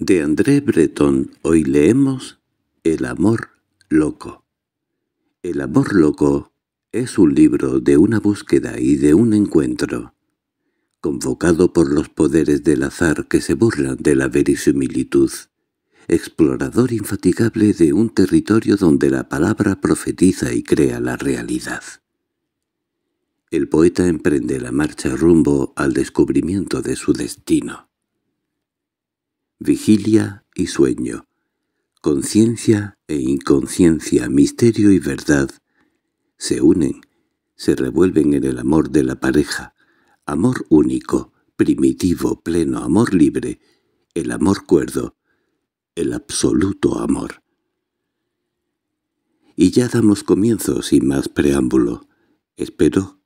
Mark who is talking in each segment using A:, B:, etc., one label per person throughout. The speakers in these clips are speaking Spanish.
A: De André Breton hoy leemos El amor loco. El amor loco es un libro de una búsqueda y de un encuentro, convocado por los poderes del azar que se burlan de la verisimilitud, explorador infatigable de un territorio donde la palabra profetiza y crea la realidad. El poeta emprende la marcha rumbo al descubrimiento de su destino vigilia y sueño, conciencia e inconsciencia, misterio y verdad, se unen, se revuelven en el amor de la pareja, amor único, primitivo, pleno, amor libre, el amor cuerdo, el absoluto amor. Y ya damos comienzo sin más preámbulo. Espero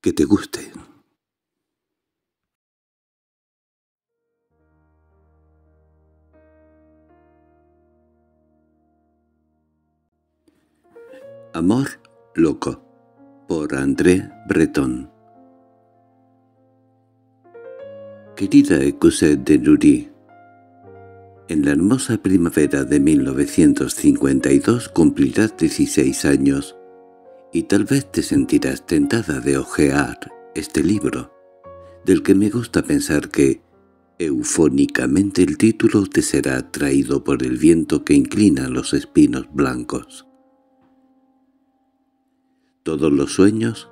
A: que te guste. Amor loco por André Breton Querida Ecuset de Nurí, en la hermosa primavera de 1952 cumplirás 16 años y tal vez te sentirás tentada de ojear este libro, del que me gusta pensar que, eufónicamente el título te será atraído por el viento que inclina los espinos blancos. Todos los sueños,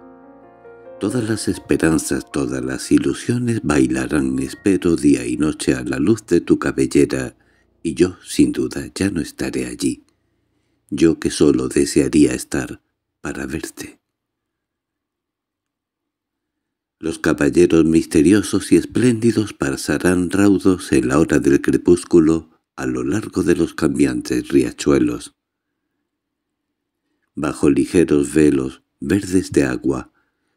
A: todas las esperanzas, todas las ilusiones bailarán, espero, día y noche a la luz de tu cabellera, y yo, sin duda, ya no estaré allí. Yo que solo desearía estar para verte. Los caballeros misteriosos y espléndidos pasarán raudos en la hora del crepúsculo a lo largo de los cambiantes riachuelos. Bajo ligeros velos, verdes de agua,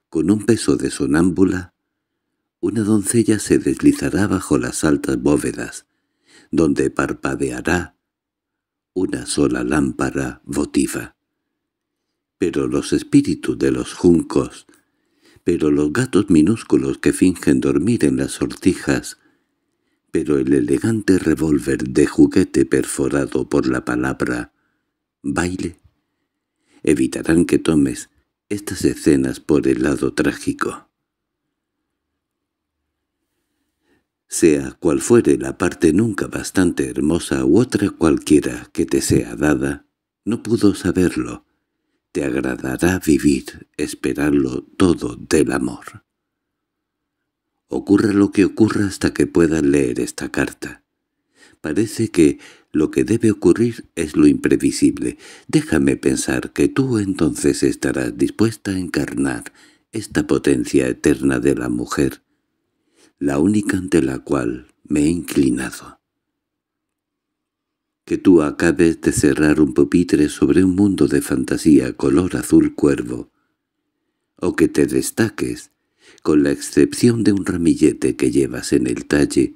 A: con un peso de sonámbula, una doncella se deslizará bajo las altas bóvedas, donde parpadeará una sola lámpara votiva. Pero los espíritus de los juncos, pero los gatos minúsculos que fingen dormir en las sortijas, pero el elegante revólver de juguete perforado por la palabra «baile» evitarán que tomes estas escenas por el lado trágico. Sea cual fuere la parte nunca bastante hermosa u otra cualquiera que te sea dada, no pudo saberlo. Te agradará vivir, esperarlo todo del amor. Ocurra lo que ocurra hasta que puedas leer esta carta. Parece que lo que debe ocurrir es lo imprevisible. Déjame pensar que tú entonces estarás dispuesta a encarnar esta potencia eterna de la mujer, la única ante la cual me he inclinado. Que tú acabes de cerrar un pupitre sobre un mundo de fantasía color azul cuervo, o que te destaques, con la excepción de un ramillete que llevas en el talle,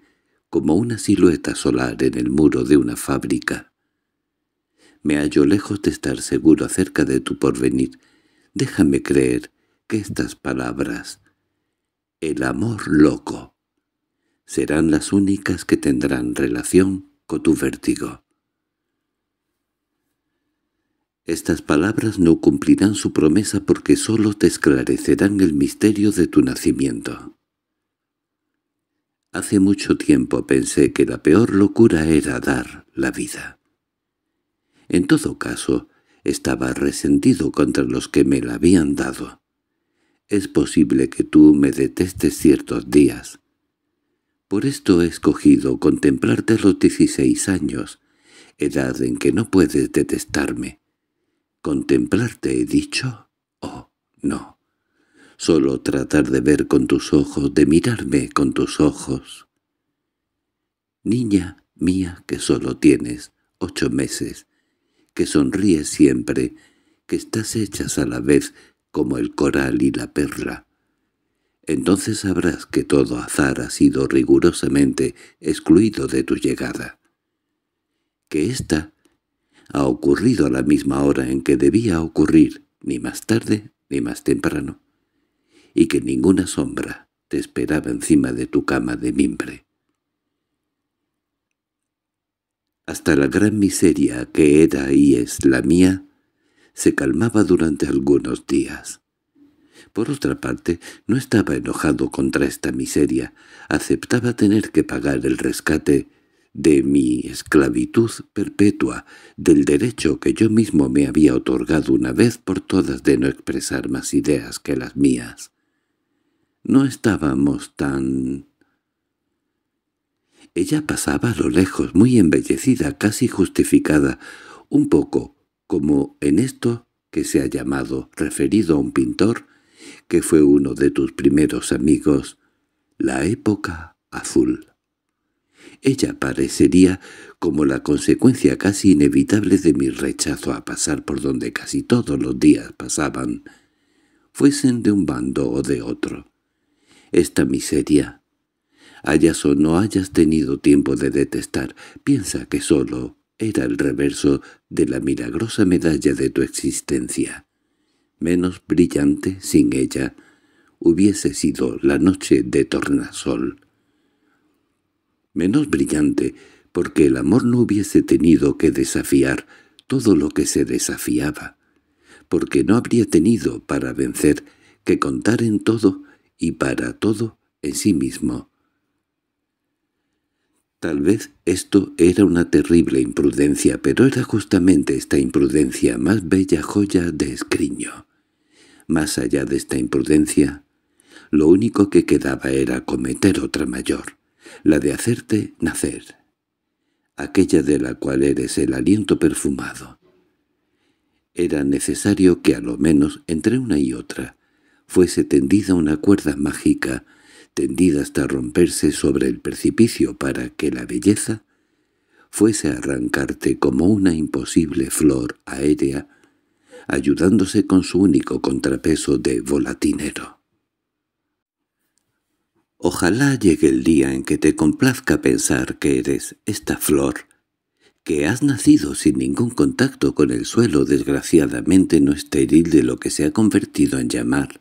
A: como una silueta solar en el muro de una fábrica. Me hallo lejos de estar seguro acerca de tu porvenir. Déjame creer que estas palabras, el amor loco, serán las únicas que tendrán relación con tu vértigo. Estas palabras no cumplirán su promesa porque solo te esclarecerán el misterio de tu nacimiento. Hace mucho tiempo pensé que la peor locura era dar la vida. En todo caso, estaba resentido contra los que me la habían dado. Es posible que tú me detestes ciertos días. Por esto he escogido contemplarte los dieciséis años, edad en que no puedes detestarme. ¿Contemplarte he dicho? Oh, no solo tratar de ver con tus ojos, de mirarme con tus ojos. Niña mía que solo tienes ocho meses, que sonríes siempre, que estás hechas a la vez como el coral y la perla. Entonces sabrás que todo azar ha sido rigurosamente excluido de tu llegada. Que ésta ha ocurrido a la misma hora en que debía ocurrir, ni más tarde ni más temprano y que ninguna sombra te esperaba encima de tu cama de mimbre. Hasta la gran miseria que era y es la mía, se calmaba durante algunos días. Por otra parte, no estaba enojado contra esta miseria, aceptaba tener que pagar el rescate de mi esclavitud perpetua, del derecho que yo mismo me había otorgado una vez por todas de no expresar más ideas que las mías. No estábamos tan... Ella pasaba a lo lejos, muy embellecida, casi justificada, un poco como en esto que se ha llamado, referido a un pintor, que fue uno de tus primeros amigos, la época azul. Ella parecería como la consecuencia casi inevitable de mi rechazo a pasar por donde casi todos los días pasaban, fuesen de un bando o de otro esta miseria. Hayas o no hayas tenido tiempo de detestar, piensa que solo era el reverso de la milagrosa medalla de tu existencia. Menos brillante sin ella hubiese sido la noche de tornasol. Menos brillante porque el amor no hubiese tenido que desafiar todo lo que se desafiaba, porque no habría tenido para vencer que contar en todo y para todo en sí mismo. Tal vez esto era una terrible imprudencia, pero era justamente esta imprudencia más bella joya de escriño. Más allá de esta imprudencia, lo único que quedaba era cometer otra mayor, la de hacerte nacer, aquella de la cual eres el aliento perfumado. Era necesario que a lo menos entre una y otra fuese tendida una cuerda mágica, tendida hasta romperse sobre el precipicio para que la belleza fuese a arrancarte como una imposible flor aérea, ayudándose con su único contrapeso de volatinero. Ojalá llegue el día en que te complazca pensar que eres esta flor, que has nacido sin ningún contacto con el suelo desgraciadamente no estéril de lo que se ha convertido en llamar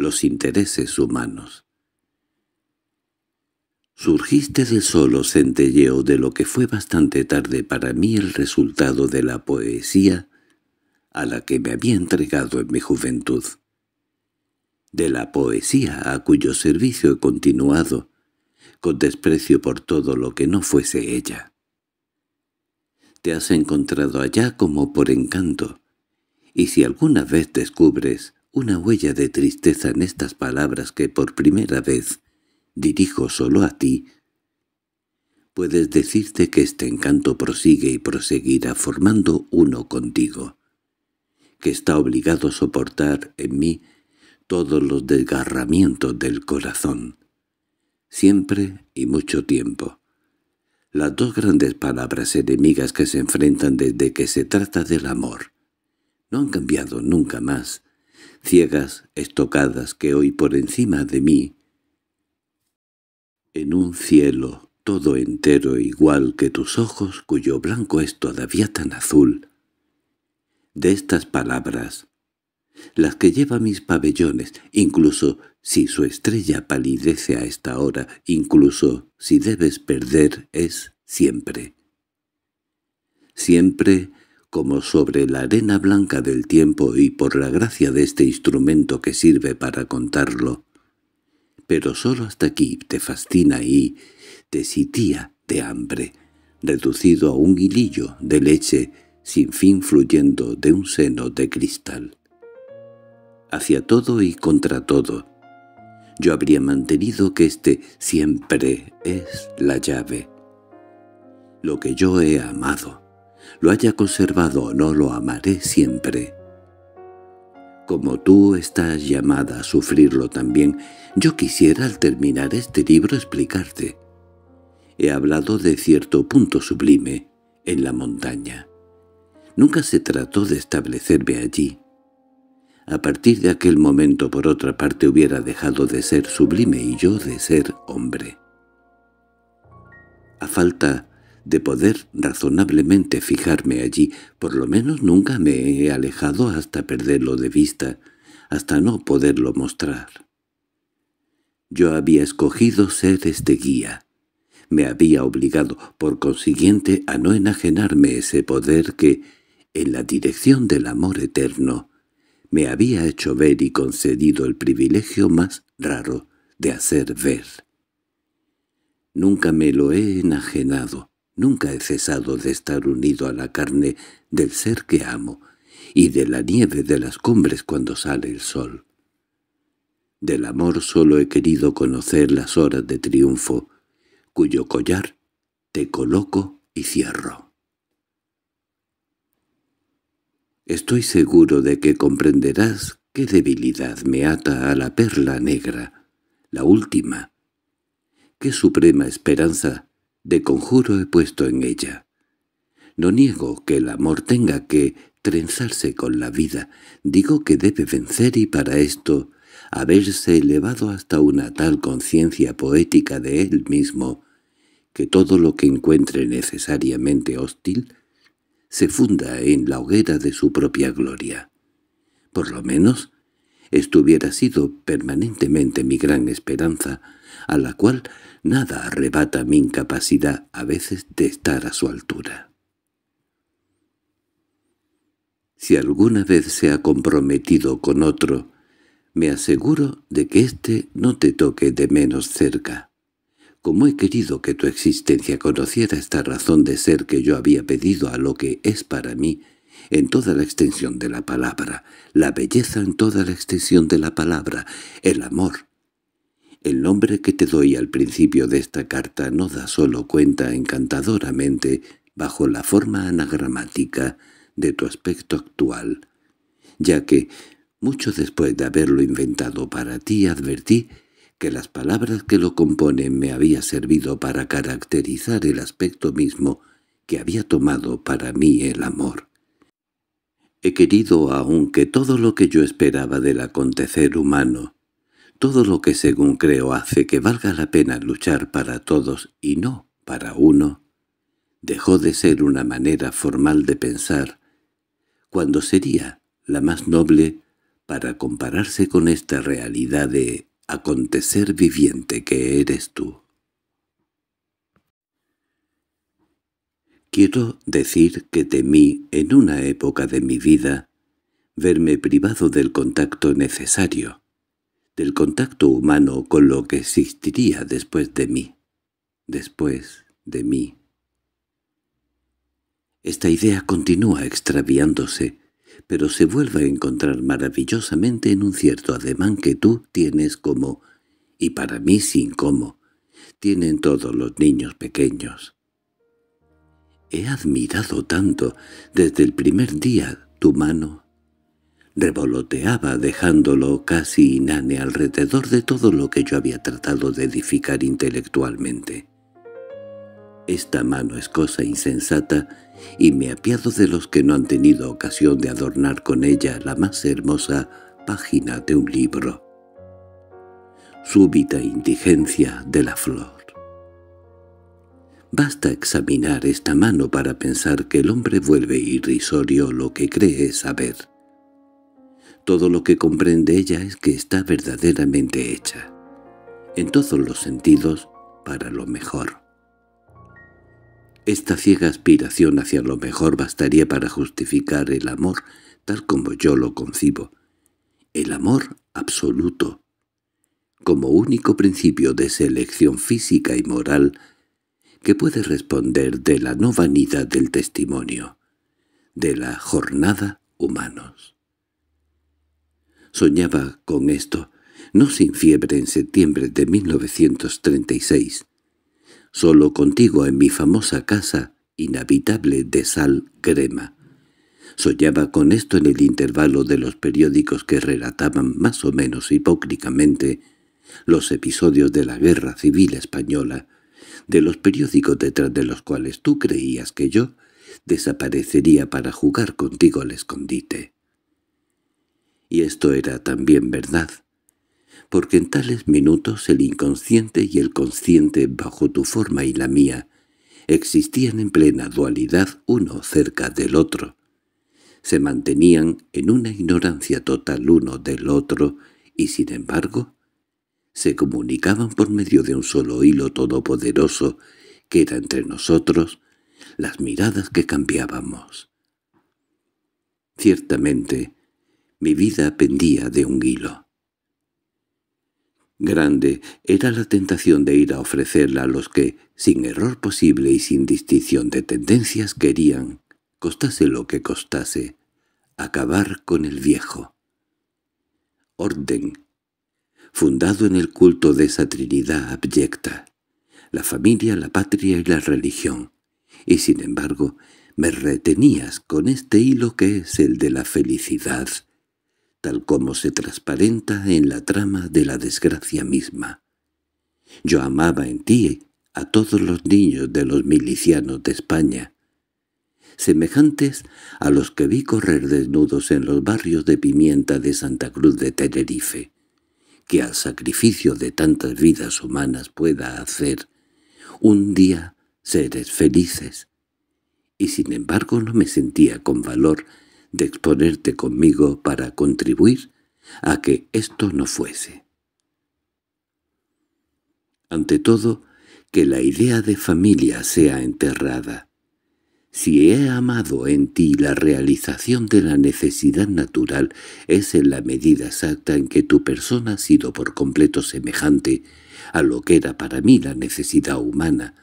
A: los intereses humanos. Surgiste del solo centelleo de lo que fue bastante tarde para mí el resultado de la poesía a la que me había entregado en mi juventud. De la poesía a cuyo servicio he continuado, con desprecio por todo lo que no fuese ella. Te has encontrado allá como por encanto, y si alguna vez descubres una huella de tristeza en estas palabras que por primera vez dirijo solo a ti, puedes decirte que este encanto prosigue y proseguirá formando uno contigo, que está obligado a soportar en mí todos los desgarramientos del corazón, siempre y mucho tiempo. Las dos grandes palabras enemigas que se enfrentan desde que se trata del amor no han cambiado nunca más, ciegas estocadas que hoy por encima de mí, en un cielo todo entero igual que tus ojos cuyo blanco es todavía tan azul, de estas palabras, las que lleva mis pabellones, incluso si su estrella palidece a esta hora, incluso si debes perder, es siempre. Siempre como sobre la arena blanca del tiempo y por la gracia de este instrumento que sirve para contarlo. Pero solo hasta aquí te fascina y te sitía de hambre, reducido a un hilillo de leche sin fin fluyendo de un seno de cristal. Hacia todo y contra todo, yo habría mantenido que este siempre es la llave, lo que yo he amado lo haya conservado o no lo amaré siempre. Como tú estás llamada a sufrirlo también, yo quisiera al terminar este libro explicarte. He hablado de cierto punto sublime, en la montaña. Nunca se trató de establecerme allí. A partir de aquel momento, por otra parte, hubiera dejado de ser sublime y yo de ser hombre. A falta de poder razonablemente fijarme allí, por lo menos nunca me he alejado hasta perderlo de vista, hasta no poderlo mostrar. Yo había escogido ser este guía. Me había obligado, por consiguiente, a no enajenarme ese poder que, en la dirección del amor eterno, me había hecho ver y concedido el privilegio más raro de hacer ver. Nunca me lo he enajenado, Nunca he cesado de estar unido a la carne del ser que amo, y de la nieve de las cumbres cuando sale el sol. Del amor solo he querido conocer las horas de triunfo, cuyo collar te coloco y cierro. Estoy seguro de que comprenderás qué debilidad me ata a la perla negra, la última. Qué suprema esperanza de conjuro he puesto en ella. No niego que el amor tenga que trenzarse con la vida, digo que debe vencer y para esto haberse elevado hasta una tal conciencia poética de él mismo que todo lo que encuentre necesariamente hostil se funda en la hoguera de su propia gloria. Por lo menos estuviera sido permanentemente mi gran esperanza, a la cual nada arrebata mi incapacidad a veces de estar a su altura. Si alguna vez se ha comprometido con otro, me aseguro de que éste no te toque de menos cerca. Como he querido que tu existencia conociera esta razón de ser que yo había pedido a lo que es para mí, en toda la extensión de la palabra, la belleza en toda la extensión de la palabra, el amor. El nombre que te doy al principio de esta carta no da solo cuenta encantadoramente bajo la forma anagramática de tu aspecto actual, ya que, mucho después de haberlo inventado para ti, advertí que las palabras que lo componen me había servido para caracterizar el aspecto mismo que había tomado para mí el amor. He querido aunque todo lo que yo esperaba del acontecer humano, todo lo que según creo hace que valga la pena luchar para todos y no para uno, dejó de ser una manera formal de pensar, cuando sería la más noble para compararse con esta realidad de acontecer viviente que eres tú. Quiero decir que temí en una época de mi vida verme privado del contacto necesario, del contacto humano con lo que existiría después de mí, después de mí. Esta idea continúa extraviándose, pero se vuelve a encontrar maravillosamente en un cierto ademán que tú tienes como, y para mí sin cómo, tienen todos los niños pequeños. He admirado tanto desde el primer día tu mano. Revoloteaba dejándolo casi inane alrededor de todo lo que yo había tratado de edificar intelectualmente. Esta mano es cosa insensata y me apiado de los que no han tenido ocasión de adornar con ella la más hermosa página de un libro. Súbita indigencia de la flor. Basta examinar esta mano para pensar que el hombre vuelve irrisorio lo que cree saber. Todo lo que comprende ella es que está verdaderamente hecha, en todos los sentidos, para lo mejor. Esta ciega aspiración hacia lo mejor bastaría para justificar el amor tal como yo lo concibo. El amor absoluto. Como único principio de selección física y moral que puede responder de la no vanidad del testimonio, de la jornada humanos. Soñaba con esto, no sin fiebre en septiembre de 1936, solo contigo en mi famosa casa inhabitable de sal crema. Soñaba con esto en el intervalo de los periódicos que relataban más o menos hipócricamente los episodios de la Guerra Civil Española, de los periódicos detrás de los cuales tú creías que yo desaparecería para jugar contigo al escondite. Y esto era también verdad, porque en tales minutos el inconsciente y el consciente bajo tu forma y la mía existían en plena dualidad uno cerca del otro. Se mantenían en una ignorancia total uno del otro y, sin embargo, se comunicaban por medio de un solo hilo todopoderoso que era entre nosotros, las miradas que cambiábamos. Ciertamente, mi vida pendía de un hilo. Grande era la tentación de ir a ofrecerla a los que, sin error posible y sin distinción de tendencias, querían, costase lo que costase, acabar con el viejo. Orden fundado en el culto de esa trinidad abyecta, la familia, la patria y la religión, y sin embargo me retenías con este hilo que es el de la felicidad, tal como se transparenta en la trama de la desgracia misma. Yo amaba en ti a todos los niños de los milicianos de España, semejantes a los que vi correr desnudos en los barrios de Pimienta de Santa Cruz de Tenerife, que al sacrificio de tantas vidas humanas pueda hacer. Un día seres felices. Y sin embargo no me sentía con valor de exponerte conmigo para contribuir a que esto no fuese. Ante todo, que la idea de familia sea enterrada, si he amado en ti la realización de la necesidad natural es en la medida exacta en que tu persona ha sido por completo semejante a lo que era para mí la necesidad humana,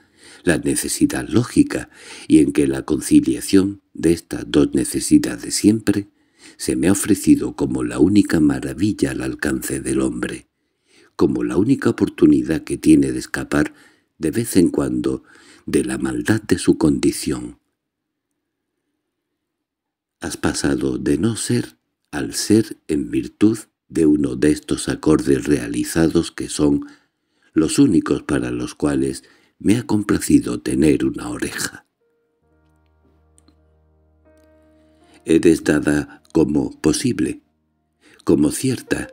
A: la necesidad lógica, y en que la conciliación de estas dos necesidades siempre se me ha ofrecido como la única maravilla al alcance del hombre, como la única oportunidad que tiene de escapar de vez en cuando de la maldad de su condición. Has pasado de no ser al ser en virtud de uno de estos acordes realizados que son los únicos para los cuales me ha complacido tener una oreja. Eres dada como posible, como cierta,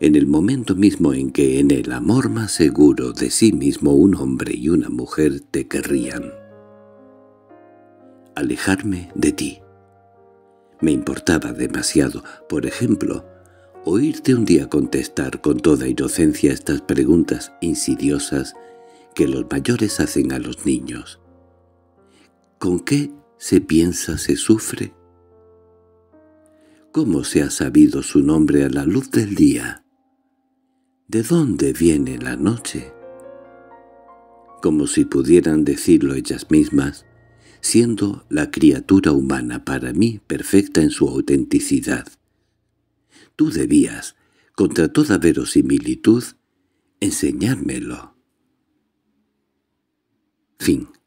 A: en el momento mismo en que en el amor más seguro de sí mismo un hombre y una mujer te querrían. Alejarme de ti. Me importaba demasiado, por ejemplo, oírte un día contestar con toda inocencia estas preguntas insidiosas que los mayores hacen a los niños. ¿Con qué se piensa se sufre? ¿Cómo se ha sabido su nombre a la luz del día? ¿De dónde viene la noche? Como si pudieran decirlo ellas mismas, siendo la criatura humana para mí perfecta en su autenticidad. Tú debías, contra toda verosimilitud, enseñármelo. Fin